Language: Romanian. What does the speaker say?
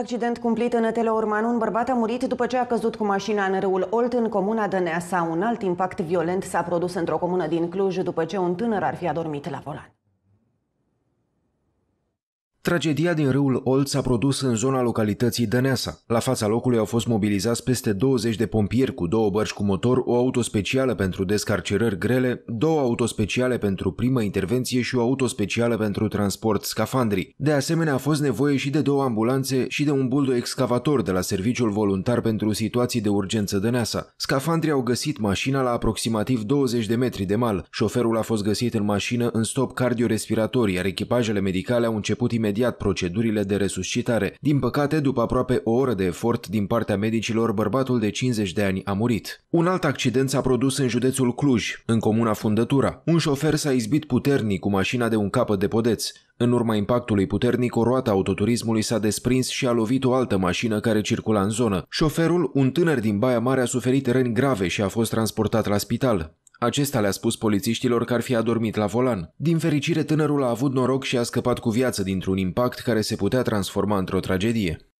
Accident cumplit în Teleorman, un bărbat a murit după ce a căzut cu mașina în râul Olt în comuna Dăneasa. Un alt impact violent s-a produs într-o comună din Cluj după ce un tânăr ar fi adormit la volan. Tragedia din râul Olt s-a produs în zona localității Dăneasa. La fața locului au fost mobilizați peste 20 de pompieri cu două bărci cu motor, o auto specială pentru descarcerări grele, două auto speciale pentru primă intervenție și o auto specială pentru transport scafandrii. De asemenea, a fost nevoie și de două ambulanțe și de un buldo excavator de la Serviciul Voluntar pentru Situații de Urgență Dăneasa. Scafandrii au găsit mașina la aproximativ 20 de metri de mal. Șoferul a fost găsit în mașină în stop cardiorespirator, iar echipajele medicale au început imediat imediat procedurile de resuscitare. Din păcate, după aproape o oră de efort din partea medicilor, bărbatul de 50 de ani a murit. Un alt accident s-a produs în județul Cluj, în comuna Fundătura. Un șofer s-a izbit puternic cu mașina de un capăt de podeț. În urma impactului puternic, o roată autoturismului s-a desprins și a lovit o altă mașină care circula în zonă. Șoferul, un tânăr din Baia Mare, a suferit răni grave și a fost transportat la spital. Acesta le-a spus polițiștilor că ar fi adormit la volan. Din fericire, tânărul a avut noroc și a scăpat cu viață dintr-un impact care se putea transforma într-o tragedie.